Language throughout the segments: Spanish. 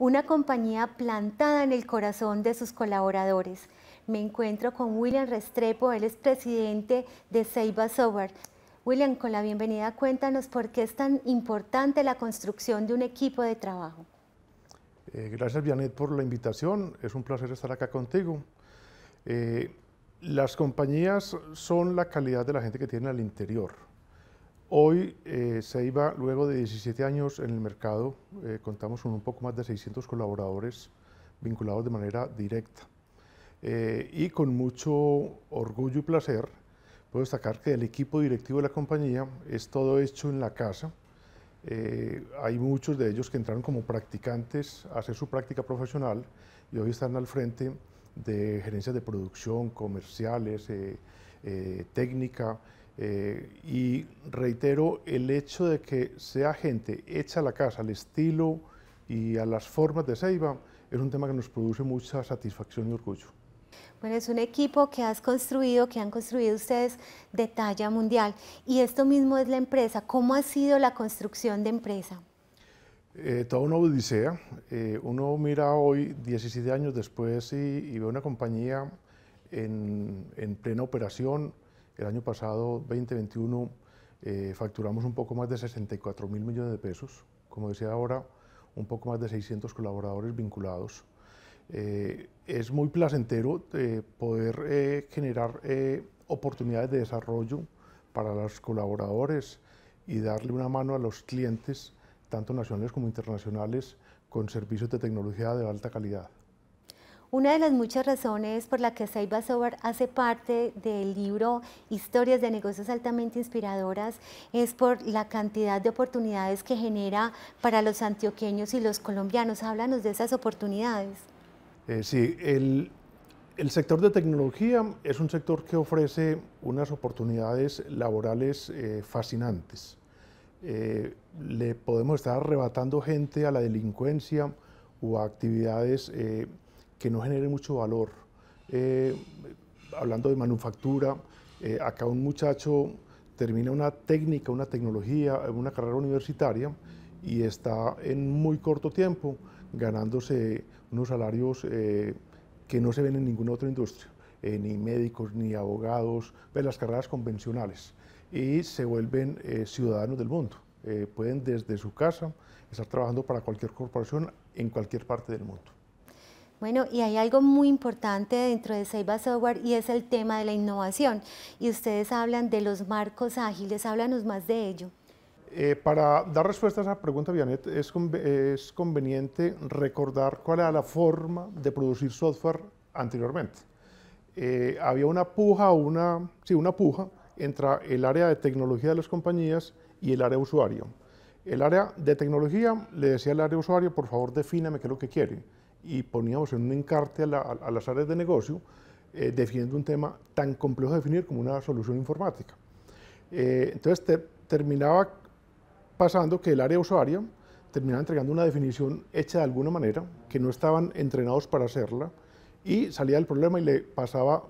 una compañía plantada en el corazón de sus colaboradores. Me encuentro con William Restrepo, él es presidente de Seiba Software. William, con la bienvenida, cuéntanos por qué es tan importante la construcción de un equipo de trabajo. Eh, gracias, Vianet, por la invitación. Es un placer estar acá contigo. Eh, las compañías son la calidad de la gente que tienen al interior. Hoy eh, se iba luego de 17 años en el mercado, eh, contamos con un poco más de 600 colaboradores vinculados de manera directa. Eh, y con mucho orgullo y placer puedo destacar que el equipo directivo de la compañía es todo hecho en la casa. hay muchos de ellos que entraron como practicantes a hacer su práctica profesional y hoy están al frente de gerencias de producción, comerciales, técnica, eh, y reitero, el hecho de que sea gente hecha a la casa, al estilo y a las formas de Ceiba, es un tema que nos produce mucha satisfacción y orgullo. Bueno, es un equipo que has construido, que han construido ustedes de talla mundial. Y esto mismo es la empresa. ¿Cómo ha sido la construcción de empresa? Eh, toda una odisea. Eh, uno mira hoy, 17 años después, y, ve una compañía en, en plena operación, el año pasado, 2021, eh, facturamos un poco más de 64 mil millones de pesos. Como decía ahora, un poco más de 600 colaboradores vinculados. Eh, es muy placentero eh, poder generar oportunidades de desarrollo para los colaboradores y darle una mano a los clientes, tanto nacionales como internacionales, con servicios de tecnología de alta calidad. Una de las muchas razones por la que Saiba Sober hace parte del libro Historias de negocios altamente inspiradoras es por la cantidad de oportunidades que genera para los antioqueños y los colombianos. Háblanos de esas oportunidades. Eh, sí, el, sector de tecnología es un sector que ofrece unas oportunidades laborales eh, fascinantes. Eh, le podemos estar arrebatando gente a la delincuencia o a actividades que no genere mucho valor. Eh, hablando de manufactura, eh, acá un muchacho termina una técnica, una tecnología, una carrera universitaria y está en muy corto tiempo ganándose unos salarios eh, que no se ven en ninguna otra industria, ni médicos, ni abogados, ve pues las carreras convencionales, y se vuelven ciudadanos del mundo. pueden desde su casa estar trabajando para cualquier corporación en cualquier parte del mundo. Bueno, y hay algo muy importante dentro de Seiba Software y es el tema de la innovación. Y ustedes hablan de los marcos ágiles, háblanos más de ello. Eh, para dar respuesta a esa pregunta, Vianet, es, conveniente recordar cuál era la forma de producir software anteriormente. Eh, había una puja, una, sí, una puja entre el área de tecnología de las compañías y el área usuario. El área de tecnología le decía al área usuario, por favor, defíname qué es lo que quiere y poníamos en un encarte a, las áreas de negocio, eh, definiendo un tema tan complejo de definir como una solución informática. Eh, entonces terminaba pasando que el área usuaria terminaba entregando una definición hecha de alguna manera, que no estaban entrenados para hacerla, y salía del problema y le pasaba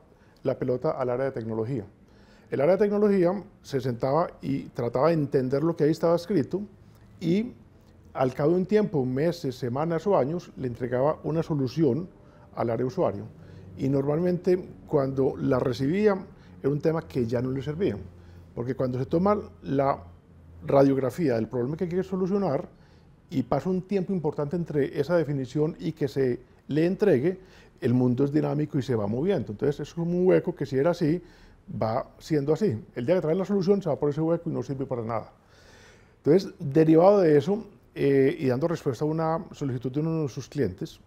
la pelota al área de tecnología. El área de tecnología se sentaba y trataba de entender lo que ahí estaba escrito y al cabo de un tiempo, meses, semanas o años, le entregaba una solución al área usuario. Y normalmente cuando la recibía era un tema que ya no le servía. Porque cuando se toma la radiografía del problema que quiere solucionar y pasa un tiempo importante entre esa definición y que se le entregue, el mundo es dinámico y se va moviendo. Entonces es un hueco que si era así, va siendo así. El día que trae la solución se va por ese hueco y no sirve para nada. Entonces, derivado de eso, eh, y dando respuesta a una solicitud de uno de sus clientes,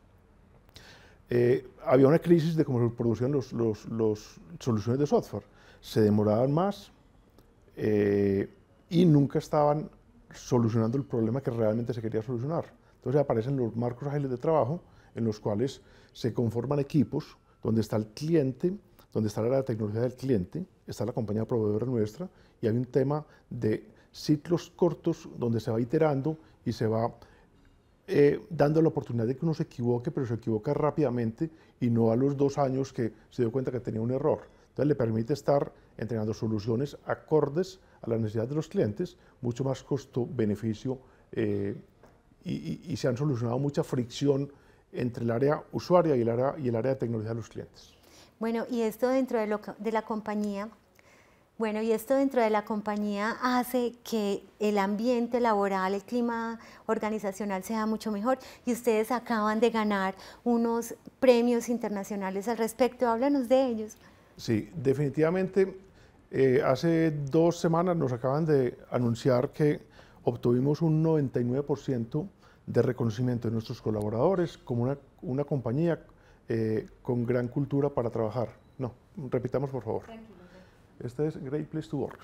eh, había una crisis de cómo se producían las los, los soluciones de software. Se demoraban más eh, y nunca estaban solucionando el problema que realmente se quería solucionar. Entonces aparecen los marcos ágiles de trabajo en los cuales se conforman equipos donde está el cliente, donde está la tecnología del cliente, está la compañía proveedora nuestra y hay un tema de ciclos cortos donde se va iterando y se va eh, dando la oportunidad de que uno se equivoque, pero se equivoca rápidamente y no a los dos años que se dio cuenta que tenía un error. Entonces le permite estar entrenando soluciones acordes a las necesidades de los clientes, mucho más costo-beneficio eh, y, se han solucionado mucha fricción entre el área usuaria y el área, y el área de tecnología de los clientes. Bueno, y esto dentro lo, de la compañía, bueno, y esto dentro de la compañía hace que el ambiente laboral, el clima organizacional sea mucho mejor y ustedes acaban de ganar unos premios internacionales al respecto. Háblanos de ellos. Sí, definitivamente eh, hace dos semanas nos acaban de anunciar que obtuvimos un 99% de reconocimiento de nuestros colaboradores como una, compañía eh, con gran cultura para trabajar. No, repitamos por favor. Este es Great Place to Work.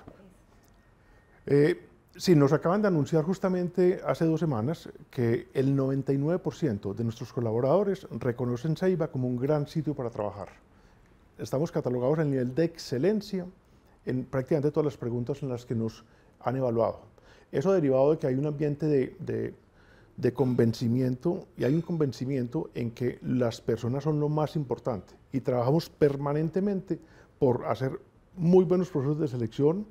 Eh, sí, nos acaban de anunciar justamente hace dos semanas que el 99% de nuestros colaboradores reconocen Seiba como un gran sitio para trabajar. Estamos catalogados en nivel de excelencia en prácticamente todas las preguntas en las que nos han evaluado. Eso derivado de que hay un ambiente de, de, de convencimiento y hay un convencimiento en que las personas son lo más importante y trabajamos permanentemente por hacer muy buenos procesos de selección,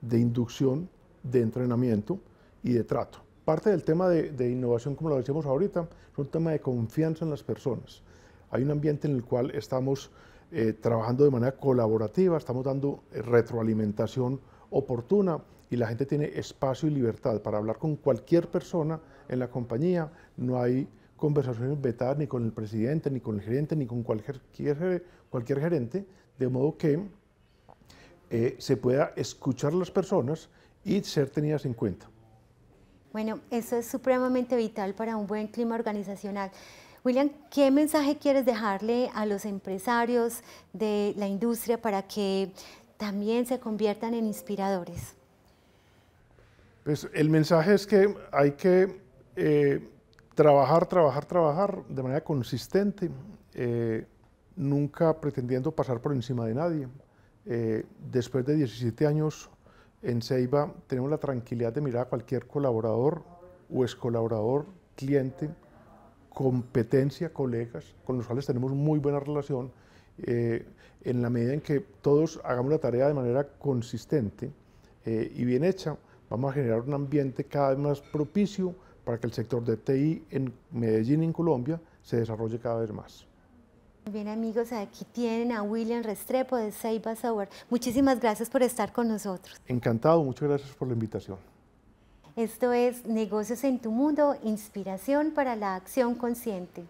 de inducción, de entrenamiento y de trato. Parte del tema de, innovación, como lo decíamos ahorita, es un tema de confianza en las personas. Hay un ambiente en el cual estamos eh, trabajando de manera colaborativa, estamos dando eh, retroalimentación oportuna y la gente tiene espacio y libertad para hablar con cualquier persona en la compañía. No hay conversaciones vetadas ni con el presidente, ni con el gerente, ni con cualquier, cualquier gerente, de modo que eh, se pueda escuchar a las personas y ser tenidas en cuenta. Bueno, eso es supremamente vital para un buen clima organizacional. William, ¿qué mensaje quieres dejarle a los empresarios de la industria para que también se conviertan en inspiradores? Pues el mensaje es que hay que eh, trabajar, trabajar, trabajar de manera consistente, eh, nunca pretendiendo pasar por encima de nadie. Eh, después de 17 años en Ceiba, tenemos la tranquilidad de mirar a cualquier colaborador o ex colaborador, cliente, competencia, colegas, con los cuales tenemos muy buena relación, eh, en la medida en que todos hagamos la tarea de manera consistente eh, y bien hecha, vamos a generar un ambiente cada vez más propicio para que el sector de TI en Medellín, y en Colombia, se desarrolle cada vez más. Bien amigos, aquí tienen a William Restrepo de Seiba Sauer. Muchísimas gracias por estar con nosotros. Encantado, muchas gracias por la invitación. Esto es Negocios en tu Mundo, inspiración para la acción consciente.